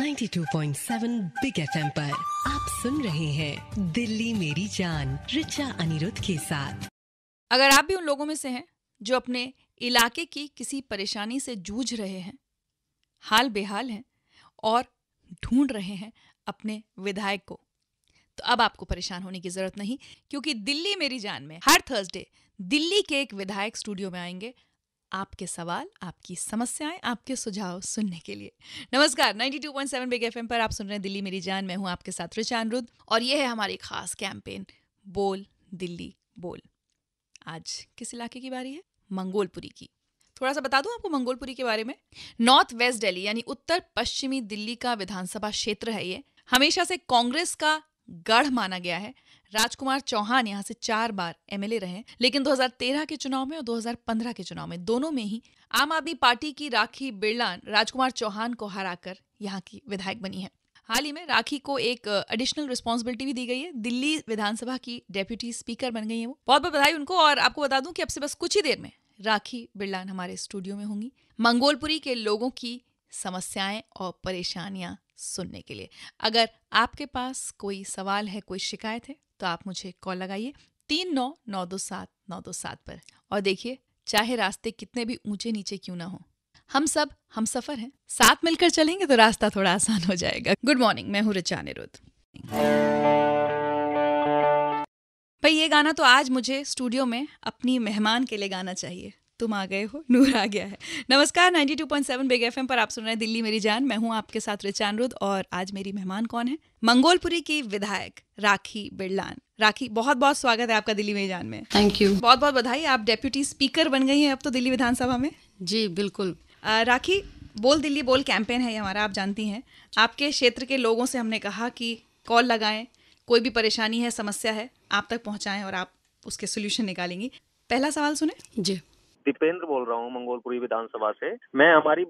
92.7 big FM पर आप सुन रहे हैं दिल्ली मेरी जान रिचा अनिरुद्ध के साथ अगर आप भी उन लोगों में से हैं जो अपने इलाके की किसी परेशानी से जूझ रहे हैं हाल बेहाल हैं और ढूंढ रहे हैं अपने विधायक को तो अब आपको परेशान होने की जरूरत नहीं क्योंकि दिल्ली मेरी जान में हर थर्सडे दिल्ली के एक विधायक स्टूडियो में आएंगे आपके सवाल आपकी समस्याएं आपके सुझाव सुनने के लिए नमस्कार 92.7 बिग एफएम पर आप सुन रहे हैं दिल्ली मेरी जान मैं हूं आपके साथ रिचा रुद और यह है हमारी खास कैंपेन बोल दिल्ली बोल आज किस इलाके की बारी है मंगोलपुरी की थोड़ा सा बता दूं आपको मंगोलपुरी के बारे में नॉर्थ वेस्ट दिल्ली यानी उत्तर पश्चिमी दिल्ली का विधानसभा क्षेत्र है ये हमेशा से कांग्रेस का गढ़ माना गया है राजकुमार चौहान यहाँ से चार बार एमएलए रहे लेकिन 2013 के चुनाव में और 2015 के चुनाव में दोनों में ही आम आदमी पार्टी की राखी बिरला राजकुमार चौहान को हराकर यहाँ की विधायक बनी है हाल ही में राखी को एक एडिशनल रिस्पॉन्सिबिलिटी भी दी गई है दिल्ली विधानसभा की डेप्यूटी स्पीकर बन गई है वो बहुत बहुत बधाई उनको और आपको बता दूं कि अब से बस कुछ ही देर में राखी बिरलान हमारे स्टूडियो में होंगी मंगोलपुरी के लोगों की समस्याएं और परेशानियां सुनने के लिए अगर आपके पास कोई सवाल है कोई शिकायत है तो आप मुझे कॉल लगाइए तीन नौ नौ दो सात नौ दो सात पर और देखिए चाहे रास्ते कितने भी ऊंचे नीचे क्यों ना हो हम सब हम सफर हैं साथ मिलकर चलेंगे तो रास्ता थोड़ा आसान हो जाएगा गुड मॉर्निंग मैं हूँ रिचा अनिरुद्ध भाई ये गाना तो आज मुझे स्टूडियो में अपनी मेहमान के लिए गाना चाहिए तुम आ गए हो नूर आ गया है नमस्कार 92.7 बिग एफएम पर आप सुन रहे हैं दिल्ली मेरी जान मैं हूं आपके साथ रिचानरुद और आज मेरी मेहमान कौन है मंगोलपुरी की विधायक राखी बिरलान राखी बहुत बहुत स्वागत है आपका दिल्ली मेरी जान में थैंक यू बहुत बहुत बधाई आप डेप्यूटी स्पीकर बन गई हैं अब तो दिल्ली विधानसभा में जी बिल्कुल आ, राखी बोल दिल्ली बोल कैंपेन है ये हमारा आप जानती हैं आपके क्षेत्र के लोगों से हमने कहा कि कॉल लगाएं कोई भी परेशानी है समस्या है आप तक पहुंचाएं और आप उसके सोल्यूशन निकालेंगी पहला सवाल सुने जी दीपेंद्र बोल रहा हूँ मंगोलपुरी विधानसभा से मैं हमारी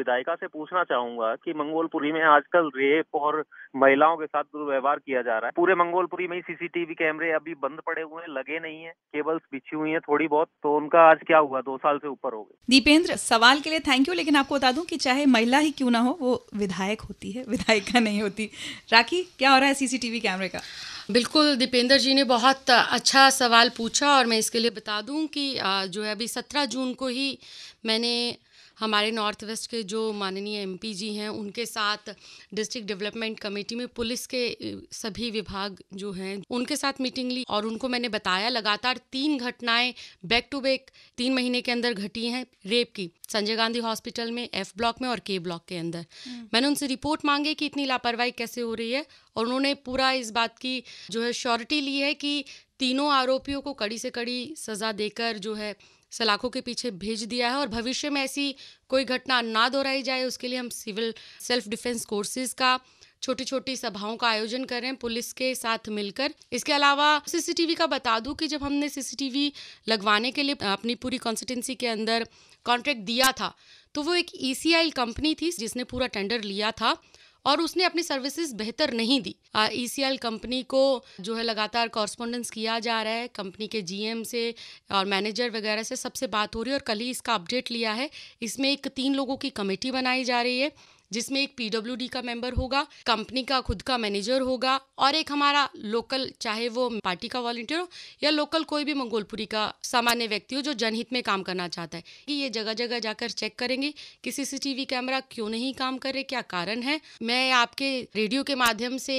विधायिका से पूछना चाहूंगा कि मंगोलपुरी में आजकल रेप और महिलाओं के साथ दुर्व्यवहार किया जा रहा है पूरे मंगोलपुरी में ही सीसीटीवी कैमरे अभी बंद पड़े हुए हैं लगे नहीं है केबल्स बिछी हुई है थोड़ी बहुत तो उनका आज क्या हुआ दो साल से ऊपर हो गए दीपेंद्र सवाल के लिए थैंक यू लेकिन आपको बता दूं कि चाहे महिला ही क्यों ना हो वो विधायक होती है विधायिका नहीं होती राखी क्या हो रहा है सीसीटीवी कैमरे का बिल्कुल दीपेंद्र जी ने बहुत अच्छा सवाल पूछा और मैं इसके लिए बता दूं कि जो है अभी सत्रह जून को ही मैंने हमारे नॉर्थ वेस्ट के जो माननीय एम जी हैं उनके साथ डिस्ट्रिक्ट डेवलपमेंट कमेटी में पुलिस के सभी विभाग जो हैं उनके साथ मीटिंग ली और उनको मैंने बताया लगातार तीन घटनाएं बैक टू बैक तीन महीने के अंदर घटी हैं रेप की संजय गांधी हॉस्पिटल में एफ ब्लॉक में और के ब्लॉक के अंदर हम्म। मैंने उनसे रिपोर्ट मांगे कि इतनी लापरवाही कैसे हो रही है और उन्होंने पूरा इस बात की जो है श्योरिटी ली है कि तीनों आरोपियों को कड़ी से कड़ी सज़ा देकर जो है सलाखों के पीछे भेज दिया है और भविष्य में ऐसी कोई घटना ना दोहराई जाए उसके लिए हम सिविल सेल्फ डिफेंस कोर्सेज का छोटी छोटी सभाओं का आयोजन कर रहे हैं पुलिस के साथ मिलकर इसके अलावा सीसीटीवी का बता दूं कि जब हमने सीसीटीवी लगवाने के लिए अपनी पूरी कॉन्स्टिटेंसी के अंदर कॉन्ट्रैक्ट दिया था तो वो एक ई e कंपनी थी जिसने पूरा टेंडर लिया था और उसने अपनी सर्विसेज बेहतर नहीं दी ई कंपनी e को जो है लगातार कॉरस्पॉन्डेंस किया जा रहा है कंपनी के जीएम से और मैनेजर वगैरह से सबसे बात हो रही है और कल ही इसका अपडेट लिया है इसमें एक तीन लोगों की कमेटी बनाई जा रही है जिसमें एक पीडब्ल्यू का मेंबर होगा कंपनी का खुद का मैनेजर होगा और एक हमारा लोकल चाहे वो पार्टी का वॉल्टियर हो या लोकल कोई भी मंगोलपुरी का सामान्य व्यक्ति हो जो जनहित में काम करना चाहता है कि ये जगह जगह जाकर चेक करेंगे कि सीसीटीवी कैमरा क्यों नहीं काम कर रहे क्या कारण है मैं आपके रेडियो के माध्यम से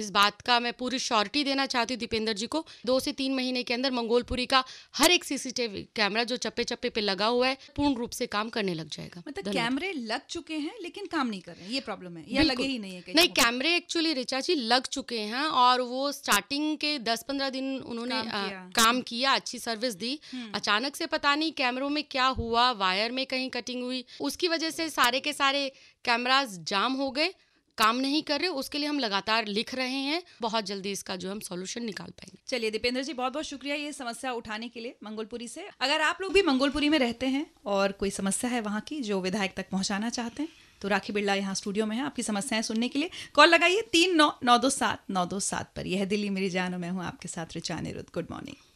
इस बात का मैं पूरी श्योरिटी देना चाहती हूँ दीपेंद्र जी को दो से तीन महीने के अंदर मंगोलपुरी का हर एक सीसीटीवी कैमरा जो चप्पे चप्पे पे लगा हुआ है पूर्ण रूप से काम करने लग जाएगा मतलब कैमरे लग चुके हैं लेकिन काम नहीं नहीं कर रहे हैं ये प्रॉब्लम है या लगे ही नहीं है नहीं कैमरे एक्चुअली रिचा जी लग चुके हैं और वो स्टार्टिंग के दस पंद्रह दिन उन्होंने काम, किया। काम किया अच्छी सर्विस दी हम्म। अचानक से पता नहीं कैमरों में क्या हुआ वायर में कहीं कटिंग हुई उसकी वजह से सारे के सारे कैमराज जाम हो गए काम नहीं कर रहे उसके लिए हम लगातार लिख रहे हैं बहुत जल्दी इसका जो हम सॉल्यूशन निकाल पाएंगे चलिए दीपेंद्र जी बहुत बहुत शुक्रिया ये समस्या उठाने के लिए मंगोलपुरी से अगर आप लोग भी मंगोलपुरी में रहते हैं और कोई समस्या है वहाँ की जो विधायक तक पहुँचाना चाहते हैं तो राखी बिरला यहाँ स्टूडियो में है आपकी समस्याएं सुनने के लिए कॉल लगाइए तीन नौ नौ दो सात नौ दो सात पर यह दिल्ली मेरी जान मैं हूँ आपके साथ रिचा निरुद्ध गुड मॉर्निंग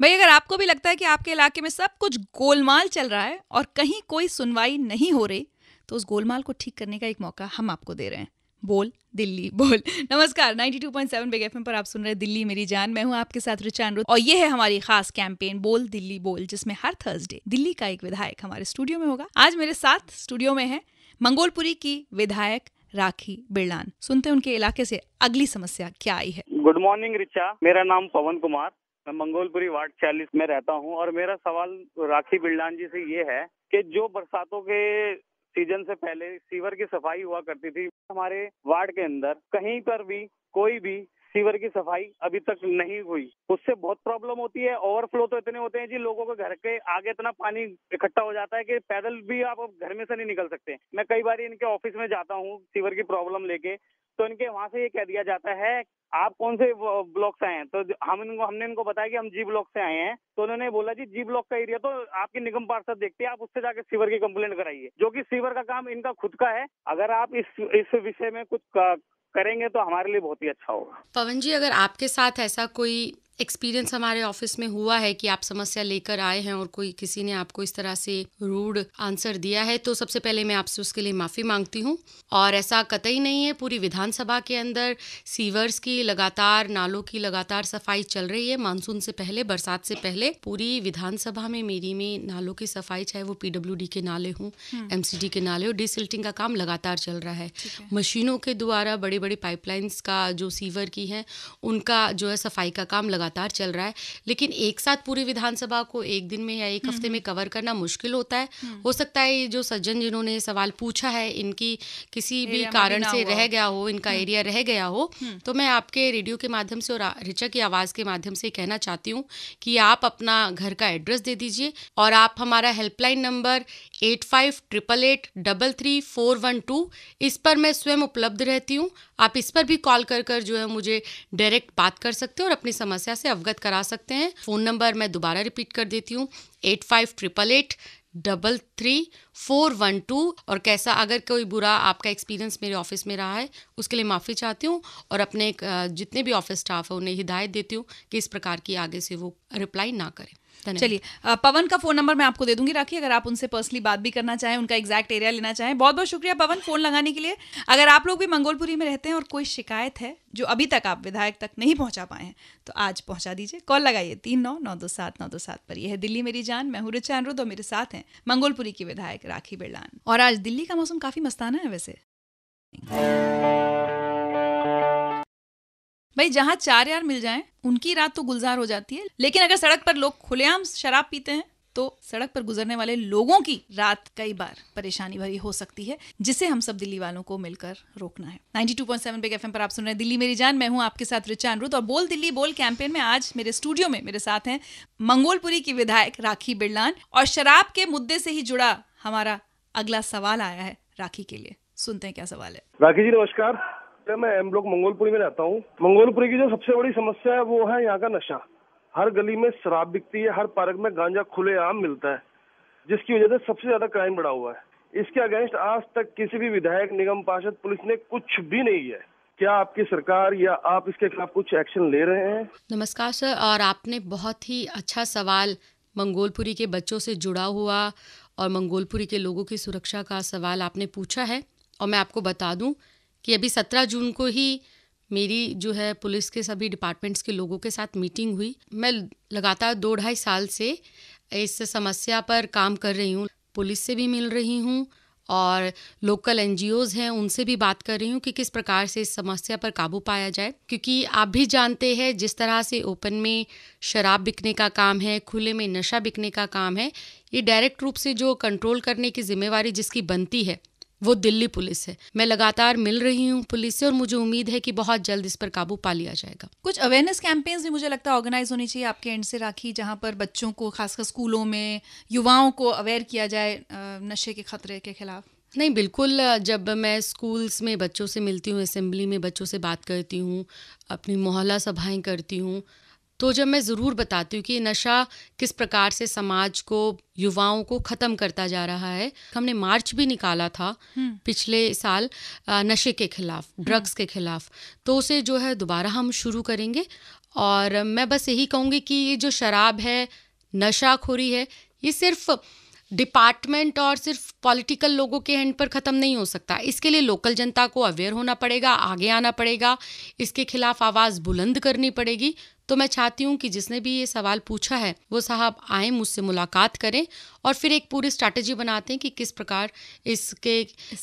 भाई अगर आपको भी लगता है कि आपके इलाके में सब कुछ गोलमाल चल रहा है और कहीं कोई सुनवाई नहीं हो रही तो उस गोलमाल को ठीक करने का एक मौका हम आपको दे रहे हैं बोल दिल्ली बोल नमस्कार 92.7 बिग एफएम पर आप सुन रहे दिल्ली मेरी जान मैं हूं आपके साथ रिचा और ये है हमारी खास कैंपेन बोल दिल्ली बोल जिसमें हर थर्सडे दिल्ली का एक विधायक हमारे स्टूडियो में होगा आज मेरे साथ स्टूडियो में है मंगोलपुरी की विधायक राखी बिरलान सुनते हैं उनके इलाके से अगली समस्या क्या आई है गुड मॉर्निंग रिचा मेरा नाम पवन कुमार मैं मंगोलपुरी वार्ड चालीस में रहता हूं और मेरा सवाल राखी बिरलान जी से ये है कि जो बरसातों के सीजन से पहले सीवर की सफाई हुआ करती थी हमारे वार्ड के अंदर कहीं पर भी कोई भी सीवर की सफाई अभी तक नहीं हुई उससे बहुत प्रॉब्लम होती है ओवरफ्लो तो इतने होते हैं जी लोगों के घर के आगे इतना पानी इकट्ठा हो जाता है कि पैदल भी आप घर में से नहीं निकल सकते मैं कई बार इनके ऑफिस में जाता हूँ सीवर की प्रॉब्लम लेके तो इनके वहाँ से ये कह दिया जाता है आप कौन से ब्लॉक से आए हैं तो हम इनको हमने इनको बताया कि हम जी ब्लॉक से आए हैं तो उन्होंने बोला जी जी ब्लॉक का एरिया तो आपके निगम पार्षद देखते हैं आप उससे जाके सीवर की कंप्लेंट कराइए जो कि सीवर का काम इनका खुद का है अगर आप इस इस विषय में कुछ करेंगे तो हमारे लिए बहुत ही अच्छा होगा पवन जी अगर आपके साथ ऐसा कोई एक्सपीरियंस हमारे ऑफिस में हुआ है कि आप समस्या लेकर आए हैं और कोई किसी ने आपको इस तरह से रूड आंसर दिया है तो सबसे पहले मैं आपसे उसके लिए माफ़ी मांगती हूँ और ऐसा कतई नहीं है पूरी विधानसभा के अंदर सीवर्स की लगातार नालों की लगातार सफाई चल रही है मानसून से पहले बरसात से पहले पूरी विधानसभा में मेरी में नालों की सफाई चाहे वो पीडब्ल्यू के नाले हों एम हम्म। के नाले हो डिसल्टिंग का काम लगातार चल रहा है मशीनों के द्वारा बड़े बड़ी पाइपलाइंस का जो सीवर की हैं उनका जो है सफाई का काम लगा लगातार चल रहा है लेकिन एक साथ पूरी विधानसभा को एक दिन में या एक हफ्ते में हम्म। कवर करना मुश्किल होता है हम्म। हो सकता है ये जो सज्जन जिन्होंने सवाल पूछा है इनकी किसी भी कारण से रह गया हो इनका एरिया हम्म। रह गया हो तो मैं आपके रेडियो के माध्यम से और रिचा की आवाज़ के माध्यम से कहना चाहती हूँ कि आप अपना घर का एड्रेस दे दीजिए और आप हमारा helpline number eight five triple eight double three four one two इस पर मैं स्वयं उपलब्ध रहती हूँ आप इस पर भी कॉल कर कर जो है मुझे डायरेक्ट बात कर सकते हैं और अपनी समस्या से अवगत करा सकते हैं फ़ोन नंबर मैं दोबारा रिपीट कर देती हूँ eight five triple eight double three four one two और कैसा अगर कोई बुरा आपका एक्सपीरियंस मेरे ऑफिस में रहा है उसके लिए माफ़ी चाहती हूँ और अपने जितने भी ऑफिस स्टाफ है उन्हें हिदायत देती हूँ कि इस प्रकार की आगे से वो रिप्लाई ना करें चलिए पवन का फोन नंबर मैं आपको दे दूंगी राखी अगर आप उनसे पर्सनली बात भी करना चाहें उनका एग्जैक्ट एरिया लेना चाहें बहुत बहुत शुक्रिया पवन फोन लगाने के लिए अगर आप लोग भी मंगोलपुरी में रहते हैं और कोई शिकायत है जो अभी तक आप विधायक तक नहीं पहुंचा पाए हैं तो आज पहुंचा दीजिए कॉल लगाइए तीन नौ नौ दो सात नौ दो सात पर यह है दिल्ली मेरी जान मैं हूं रुचा अनुरुद्ध और मेरे साथ हैं मंगोलपुरी की विधायक राखी बिरलान और आज दिल्ली का मौसम काफी मस्ताना है वैसे भाई जहाँ चार यार मिल जाए उनकी रात तो गुलजार हो जाती है लेकिन अगर सड़क पर लोग खुलेआम शराब पीते हैं तो सड़क पर गुजरने वाले लोगों की रात कई बार परेशानी भरी हो सकती है जिसे हम सब दिल्ली वालों को मिलकर रोकना है 92.7 बिग एफएम पर आप सुन रहे हैं दिल्ली मेरी जान मैं हूं आपके साथ रिचा अनुरुत और बोल दिल्ली बोल कैंपेन में आज मेरे स्टूडियो में मेरे साथ हैं मंगोलपुरी की विधायक राखी बिड़लान और शराब के मुद्दे से ही जुड़ा हमारा अगला सवाल आया है राखी के लिए सुनते हैं क्या सवाल है राखी जी नमस्कार मैं एम ब्लॉक मंगोलपुरी में रहता हूँ मंगोलपुरी की जो सबसे बड़ी समस्या है वो है यहाँ का नशा हर गली में शराब बिकती है हर पार्क में गांजा खुलेआम मिलता है जिसकी वजह से सबसे ज्यादा क्राइम बढ़ा हुआ है इसके अगेंस्ट आज तक किसी भी विधायक निगम पार्षद पुलिस ने कुछ भी नहीं किया है क्या आपकी सरकार या आप इसके खिलाफ कुछ एक्शन ले रहे हैं नमस्कार सर और आपने बहुत ही अच्छा सवाल मंगोलपुरी के बच्चों से जुड़ा हुआ और मंगोलपुरी के लोगों की सुरक्षा का सवाल आपने पूछा है और मैं आपको बता दूं कि अभी सत्रह जून को ही मेरी जो है पुलिस के सभी डिपार्टमेंट्स के लोगों के साथ मीटिंग हुई मैं लगातार दो ढाई साल से इस समस्या पर काम कर रही हूँ पुलिस से भी मिल रही हूँ और लोकल एन हैं उनसे भी बात कर रही हूँ कि किस प्रकार से इस समस्या पर काबू पाया जाए क्योंकि आप भी जानते हैं जिस तरह से ओपन में शराब बिकने का काम है खुले में नशा बिकने का काम है ये डायरेक्ट रूप से जो कंट्रोल करने की जिम्मेवारी जिसकी बनती है वो दिल्ली पुलिस है मैं लगातार मिल रही हूँ पुलिस से और मुझे उम्मीद है कि बहुत जल्द इस पर काबू पा लिया जाएगा कुछ अवेयरनेस कैंपेन्स भी मुझे लगता है ऑर्गेनाइज होनी चाहिए आपके एंड से राखी जहाँ पर बच्चों को खासकर स्कूलों में युवाओं को अवेयर किया जाए नशे के खतरे के खिलाफ नहीं बिल्कुल जब मैं स्कूल्स में बच्चों से मिलती हूँ असेंबली में बच्चों से बात करती हूँ अपनी मोहल्ला सभाएं करती हूँ तो जब मैं ज़रूर बताती हूँ कि नशा किस प्रकार से समाज को युवाओं को ख़त्म करता जा रहा है हमने मार्च भी निकाला था हम्म। पिछले साल नशे के खिलाफ हम्म। ड्रग्स के खिलाफ तो उसे जो है दोबारा हम शुरू करेंगे और मैं बस यही कहूँगी कि ये जो शराब है नशाखोरी है ये सिर्फ़ डिपार्टमेंट और सिर्फ पॉलिटिकल लोगों के हैंड पर ख़त्म नहीं हो सकता इसके लिए लोकल जनता को अवेयर होना पड़ेगा आगे आना पड़ेगा इसके खिलाफ आवाज़ बुलंद करनी पड़ेगी तो मैं चाहती हूँ कि जिसने भी ये सवाल पूछा है वो साहब आए मुझसे मुलाकात करें और फिर एक पूरी स्ट्रैटेजी बनाते हैं कि किस प्रकार इसके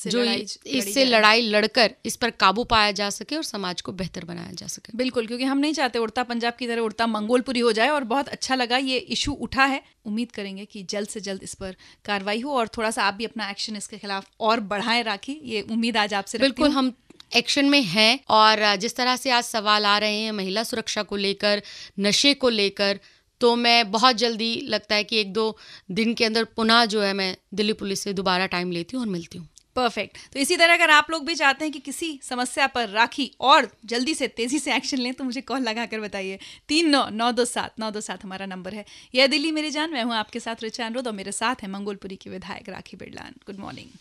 जो इससे लड़ाई लड़कर इस पर काबू पाया जा सके और समाज को बेहतर बनाया जा सके बिल्कुल क्योंकि हम नहीं चाहते उड़ता पंजाब की तरह उड़ता मंगोलपुरी हो जाए और बहुत अच्छा लगा ये इशू उठा है उम्मीद करेंगे कि जल्द से जल्द इस पर कार्रवाई हो और थोड़ा सा आप भी अपना एक्शन इसके खिलाफ और बढ़ाएं राखी ये उम्मीद आज आपसे बिल्कुल हम एक्शन में है और जिस तरह से आज सवाल आ रहे हैं महिला सुरक्षा को लेकर नशे को लेकर तो मैं बहुत जल्दी लगता है कि एक दो दिन के अंदर पुनः जो है मैं दिल्ली पुलिस से दोबारा टाइम लेती हूँ और मिलती हूँ परफेक्ट तो इसी तरह अगर आप लोग भी चाहते हैं कि किसी समस्या पर राखी और जल्दी से तेजी से एक्शन लें तो मुझे कॉल लगा कर बताइए तीन नौ नौ दो सात नौ दो सात हमारा नंबर है यह दिल्ली मेरी जान मैं हूँ आपके साथ रिचा अनुरोध और मेरे साथ है मंगोलपुरी की विधायक राखी बिरलान गुड मॉर्निंग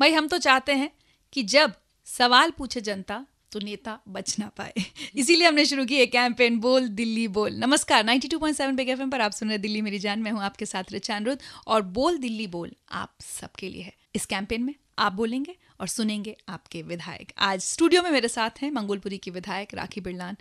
भाई हम तो चाहते हैं कि जब सवाल पूछे जनता तो नेता बच ना पाए इसीलिए हमने शुरू की एक कैंपेन बोल दिल्ली बोल नमस्कार 92.7 बिग एफएम पर आप सुन रहे दिल्ली मेरी जान मैं हूं आपके साथ रिचा अनुरुद्ध और बोल दिल्ली बोल आप सबके लिए है इस कैंपेन में आप बोलेंगे और सुनेंगे आपके विधायक आज स्टूडियो में मेरे साथ हैं मंगोलपुरी की विधायक राखी बिरलान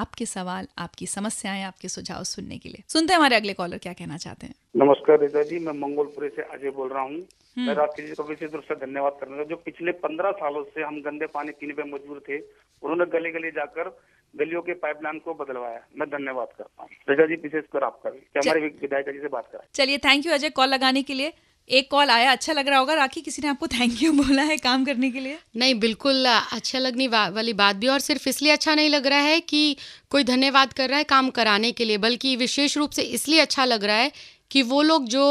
आपके सवाल आपकी समस्याएं आपके सुझाव सुनने के लिए सुनते हैं हमारे अगले कॉलर क्या कहना चाहते हैं नमस्कार रीता जी मैं मंगोलपुरी से अजय बोल रहा हूँ हम्म। मैं राष्ट्रीय जी को विशेष रूप से धन्यवाद करना जो पिछले पंद्रह सालों से हम गंदे पानी पीने पे मजबूर थे उन्होंने गले गले जाकर गलियों के पाइपलाइन को बदलवाया मैं धन्यवाद करता हूँ रीता जी विशेषकर आपका हमारे विधायक जी से बात कर चलिए थैंक यू अजय कॉल लगाने के लिए एक कॉल आया अच्छा लग रहा होगा राखी किसी ने आपको थैंक यू बोला है काम करने के लिए नहीं बिल्कुल अच्छा लगने वा, वाली बात भी और सिर्फ इसलिए अच्छा नहीं लग रहा है कि कोई धन्यवाद कर रहा है काम कराने के लिए बल्कि विशेष रूप से इसलिए अच्छा लग रहा है कि वो लोग जो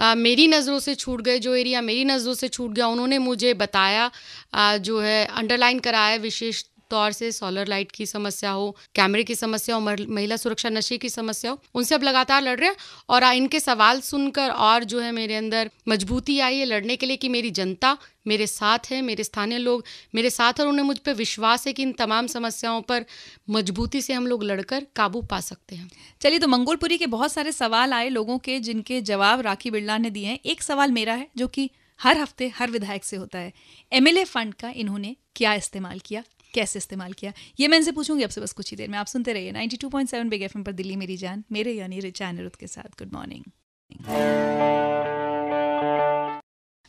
आ, मेरी नज़रों से छूट गए जो एरिया मेरी नज़रों से छूट गया उन्होंने मुझे बताया आ, जो है अंडरलाइन कराया विशेष तौर से सोलर लाइट की समस्या हो कैमरे की समस्या हो महिला सुरक्षा नशे की समस्या हो उनसे अब लगातार लड़ रहे हैं और इनके सवाल सुनकर और जो है मेरे अंदर मजबूती आई है लड़ने के लिए कि मेरी जनता मेरे साथ है मेरे स्थानीय लोग मेरे साथ और उन्हें मुझ पर विश्वास है कि इन तमाम समस्याओं पर मजबूती से हम लोग लड़कर काबू पा सकते हैं चलिए तो मंगोलपुरी के बहुत सारे सवाल आए लोगों के जिनके जवाब राखी बिरला ने दिए हैं एक सवाल मेरा है जो कि हर हफ्ते हर विधायक से होता है एमएलए फंड का इन्होंने क्या इस्तेमाल किया कैसे इस्तेमाल किया ये मैं इनसे पूछूंगी आपसे बस कुछ ही देर में आप सुनते रहिए 92.7 बिग एफ पर दिल्ली मेरी जान मेरे यानी रिचा अनिरुद्ध के साथ गुड मॉर्निंग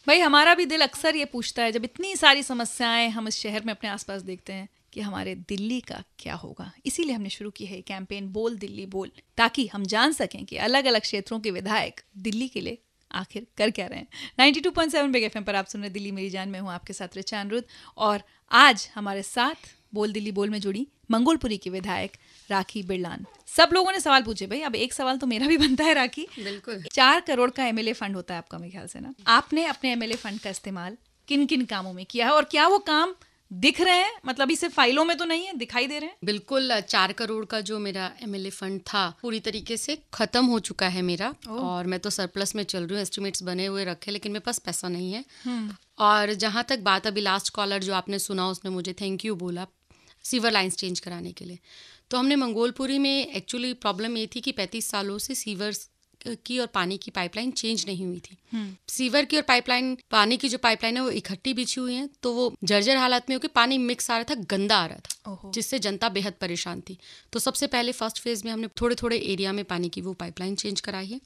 भाई हमारा भी दिल अक्सर ये पूछता है जब इतनी सारी समस्याएं हम इस शहर में अपने आसपास देखते हैं कि हमारे दिल्ली का क्या होगा इसीलिए हमने शुरू की है कैंपेन बोल दिल्ली बोल ताकि हम जान सकें कि अलग अलग क्षेत्रों के विधायक दिल्ली के लिए आखिर कर क्या रहे हैं 92.7 टू पॉइंट बेग एफ पर आप सुन रहे दिल्ली मेरी जान में हूँ आपके साथ रिचा अनरुद और आज हमारे साथ बोल दिल्ली बोल में जुड़ी मंगोलपुरी की विधायक राखी बिरलान सब लोगों ने सवाल पूछे भाई अब एक सवाल तो मेरा भी बनता है राखी बिल्कुल चार करोड़ का एमएलए फंड होता है आपका मेरे ख्याल से ना आपने अपने एमएलए फंड का इस्तेमाल किन किन कामों में किया है और क्या वो काम दिख रहे हैं मतलब इसे फाइलों में तो नहीं है दिखाई दे रहे हैं बिल्कुल चार करोड़ का जो मेरा एमएलए फंड था पूरी तरीके से खत्म हो चुका है मेरा और मैं तो सरप्लस में चल रही हूँ एस्टिमेट्स बने हुए रखे लेकिन मेरे पास पैसा नहीं है हम्म। और जहाँ तक बात अभी लास्ट कॉलर जो आपने सुना उसने मुझे थैंक यू बोला सीवर लाइन्स चेंज कराने के लिए तो हमने मंगोलपुरी में एक्चुअली प्रॉब्लम ये थी कि पैंतीस सालों से सीवर की और पानी की पाइपलाइन चेंज नहीं हुई थी हम्म। सीवर की और पाइपलाइन पानी की जो पाइपलाइन है वो इकट्ठी बिछी हुई है तो वो जर्जर हालत में होकर पानी मिक्स आ रहा था गंदा आ रहा था जिससे जनता बेहद परेशान थी तो सबसे पहले फर्स्ट फेज में हमने थोड़े थोड़े एरिया में पानी की वो पाइपलाइन चेंज कराई है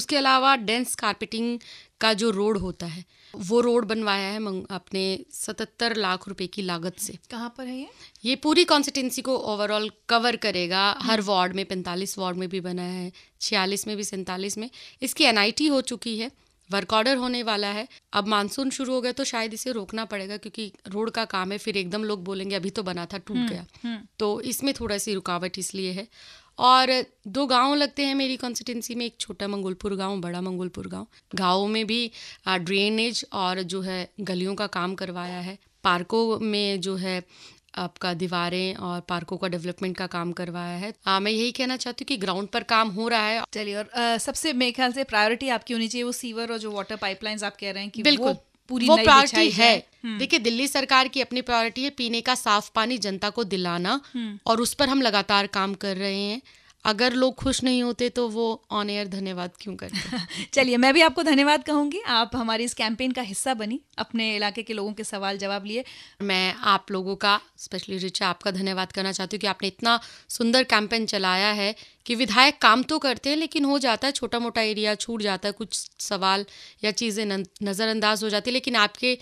उसके अलावा डेंस कारपेटिंग का जो रोड होता है वो रोड बनवाया है अपने सतहत्तर लाख रुपए की लागत से कहाँ पर है ये ये पूरी कॉन्स्टिटेंसी को ओवरऑल कवर करेगा हर वार्ड में पैंतालीस वार्ड में भी बना है छियालीस में भी सैंतालीस में इसकी एनआईटी हो चुकी है वर्क ऑर्डर होने वाला है अब मानसून शुरू हो गया तो शायद इसे रोकना पड़ेगा क्योंकि रोड का काम है फिर एकदम लोग बोलेंगे अभी तो बना था टूट हम्म, गया हम्म। तो इसमें थोड़ा सी रुकावट इसलिए है और दो गांव लगते हैं मेरी कॉन्स्टिटेंसी में एक छोटा मंगोलपुर गांव बड़ा मंगोलपुर गांव गाँव में भी ड्रेनेज और जो है गलियों का काम करवाया है पार्कों में जो है आपका दीवारें और पार्कों का डेवलपमेंट का काम करवाया है आ, हाँ, मैं यही कहना चाहती हूँ कि ग्राउंड पर काम हो रहा है चलिए और आ, सबसे मेरे ख्याल से प्रायोरिटी आपकी होनी चाहिए वो सीवर और जो वाटर पाइपलाइंस आप कह रहे हैं कि बिल्कुल पूरी वो प्रायोरिटी है हम्म। देखिए दिल्ली सरकार की अपनी प्रायोरिटी है पीने का साफ पानी जनता को दिलाना हम्म। और उस पर हम लगातार काम कर रहे हैं अगर लोग खुश नहीं होते तो वो ऑन एयर धन्यवाद क्यों करते चलिए मैं भी आपको धन्यवाद कहूँगी आप हमारी इस कैंपेन का हिस्सा बनी अपने इलाके के लोगों के सवाल जवाब लिए मैं आप लोगों का स्पेशली रिचा आपका धन्यवाद करना चाहती हूँ कि आपने इतना सुंदर कैंपेन चलाया है कि विधायक काम तो करते हैं लेकिन हो जाता है छोटा मोटा एरिया छूट जाता है कुछ सवाल या चीज़ें नज़रअंदाज हो जाती है लेकिन आपके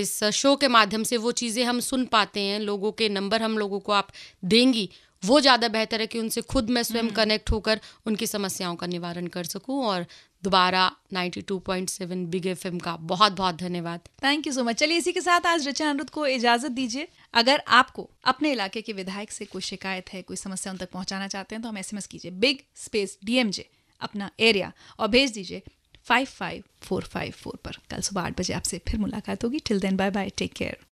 इस शो के माध्यम से वो चीज़ें हम सुन पाते हैं लोगों के नंबर हम लोगों को आप देंगी वो ज़्यादा बेहतर है कि उनसे खुद मैं स्वयं कनेक्ट हम्म। होकर उनकी समस्याओं का निवारण कर सकूँ और दोबारा 92.7 बिग एफएम का बहुत बहुत धन्यवाद थैंक यू सो मच चलिए इसी के साथ आज रचा अनुरुद्ध को इजाजत दीजिए अगर आपको अपने इलाके के विधायक से कोई शिकायत है कोई समस्या उन तक पहुंचाना चाहते हैं तो हम एसएमएस कीजिए बिग स्पेस डीएमजे अपना एरिया और भेज दीजिए five five four five four पर कल सुबह आठ बजे आपसे फिर मुलाकात होगी till then bye bye take care